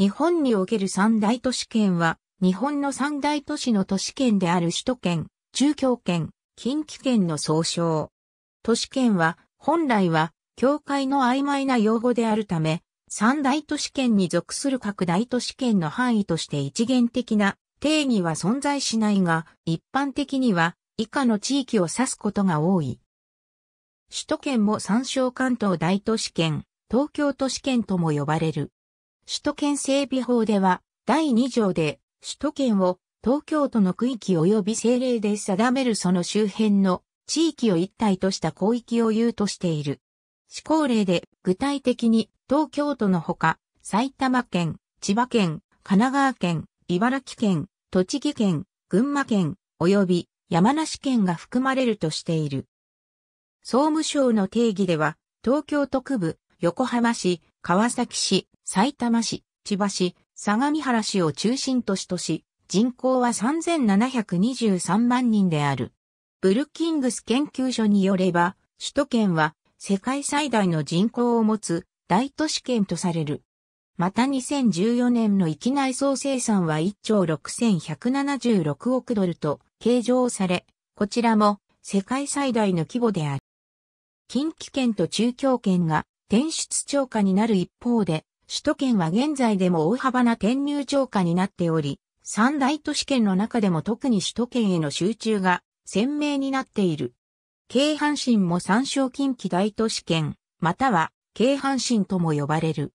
日本における三大都市圏は、日本の三大都市の都市圏である首都圏、中京圏、近畿圏の総称。都市圏は、本来は、境界の曖昧な用語であるため、三大都市圏に属する各大都市圏の範囲として一元的な定義は存在しないが、一般的には以下の地域を指すことが多い。首都圏も参照関東大都市圏、東京都市圏とも呼ばれる。首都圏整備法では、第2条で、首都圏を東京都の区域及び政令で定めるその周辺の地域を一体とした広域を言うとしている。施行令で具体的に東京都のほか、埼玉県、千葉県、神奈川県、茨城県、栃木県、群馬県、及び山梨県が含まれるとしている。総務省の定義では、東京都区部、横浜市、川崎市、埼玉市、千葉市、相模原市を中心都市とし、人口は3723万人である。ブルッキングス研究所によれば、首都圏は世界最大の人口を持つ大都市圏とされる。また2014年の域内総生産は1兆6176億ドルと計上され、こちらも世界最大の規模である。近畿圏と中京圏が転出超過になる一方で、首都圏は現在でも大幅な転入超過になっており、三大都市圏の中でも特に首都圏への集中が鮮明になっている。京阪神も参照近畿大都市圏、または京阪神とも呼ばれる。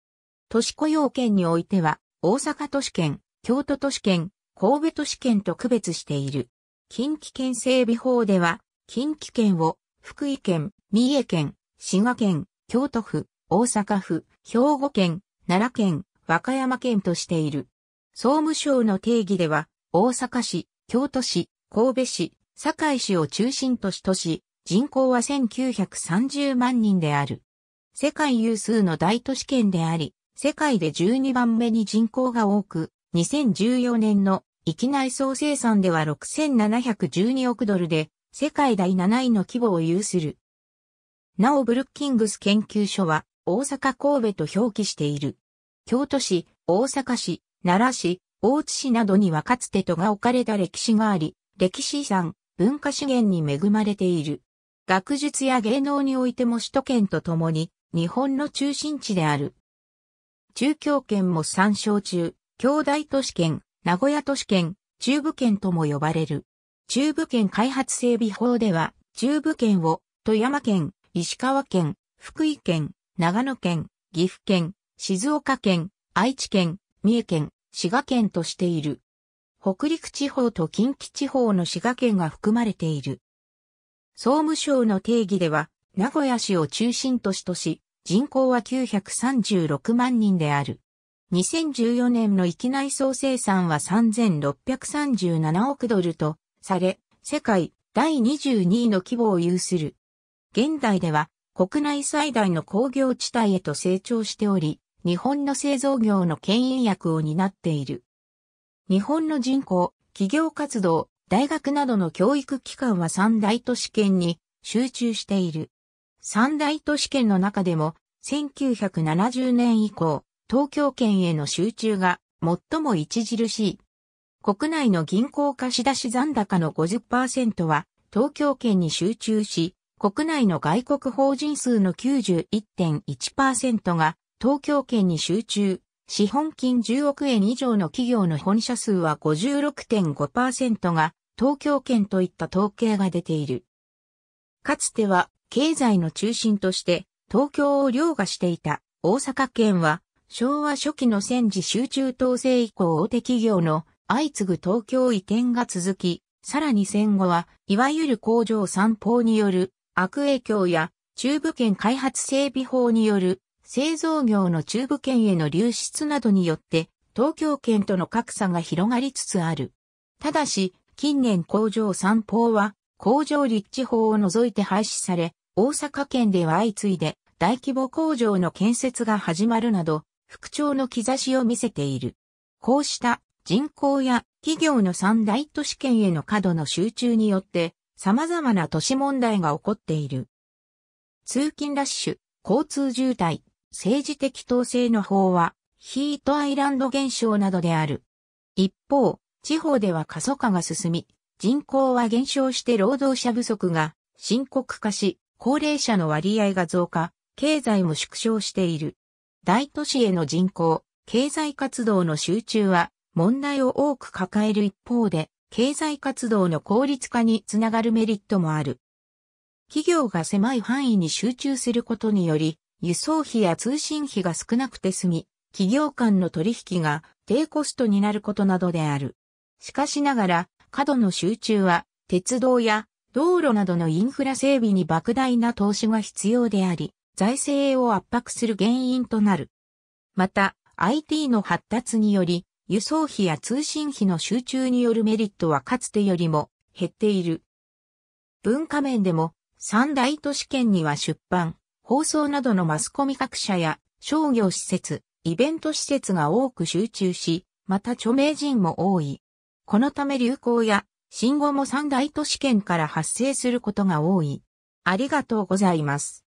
都市雇用圏においては、大阪都市圏、京都都市圏、神戸都市圏と区別している。近畿圏整備法では、近畿圏を福井県、三重県、滋賀県、京都府、大阪府、兵庫県、奈良県、和歌山県としている。総務省の定義では、大阪市、京都市、神戸市、堺市を中心とし都市、人口は1930万人である。世界有数の大都市圏であり、世界で12番目に人口が多く、2014年の域内総生産では6712億ドルで、世界第7位の規模を有する。なおブルッキングス研究所は、大阪神戸と表記している。京都市、大阪市、奈良市、大津市などにはかつて都が置かれた歴史があり、歴史遺産、文化資源に恵まれている。学術や芸能においても首都圏とともに、日本の中心地である。中京圏も参照中、京大都市圏、名古屋都市圏、中部圏とも呼ばれる。中部圏開発整備法では、中部圏を富山県、石川県、福井県、長野県、岐阜県、静岡県、愛知県、三重県、滋賀県としている。北陸地方と近畿地方の滋賀県が含まれている。総務省の定義では、名古屋市を中心都市とし、人口は936万人である。2014年の域内総生産は3637億ドルとされ、世界第22位の規模を有する。現代では国内最大の工業地帯へと成長しており、日本の製造業の牽引役を担っている。日本の人口、企業活動、大学などの教育機関は三大都市圏に集中している。三大都市圏の中でも1970年以降、東京圏への集中が最も著しい。国内の銀行貸出残高の50%は東京圏に集中し、国内の外国法人数の91.1%が東京圏に集中、資本金10億円以上の企業の本社数は56.5%が東京圏といった統計が出ている。かつては経済の中心として東京を凌駕していた大阪県は昭和初期の戦時集中統制以降大手企業の相次ぐ東京移転が続き、さらに戦後はいわゆる工場散歩による悪影響や中部圏開発整備法による製造業の中部圏への流出などによって、東京圏との格差が広がりつつある。ただし、近年工場三法は、工場立地法を除いて廃止され、大阪圏では相次いで、大規模工場の建設が始まるなど、復調の兆しを見せている。こうした人口や企業の三大都市圏への過度の集中によって、様々な都市問題が起こっている。通勤ラッシュ、交通渋滞、政治的統制の法は、ヒートアイランド現象などである。一方、地方では過疎化が進み、人口は減少して労働者不足が深刻化し、高齢者の割合が増加、経済も縮小している。大都市への人口、経済活動の集中は問題を多く抱える一方で、経済活動の効率化につながるメリットもある。企業が狭い範囲に集中することにより、輸送費や通信費が少なくて済み、企業間の取引が低コストになることなどである。しかしながら、過度の集中は、鉄道や道路などのインフラ整備に莫大な投資が必要であり、財政を圧迫する原因となる。また、IT の発達により、輸送費や通信費の集中によるメリットはかつてよりも減っている。文化面でも、三大都市圏には出版、放送などのマスコミ各社や商業施設、イベント施設が多く集中し、また著名人も多い。このため流行や信号も三大都市圏から発生することが多い。ありがとうございます。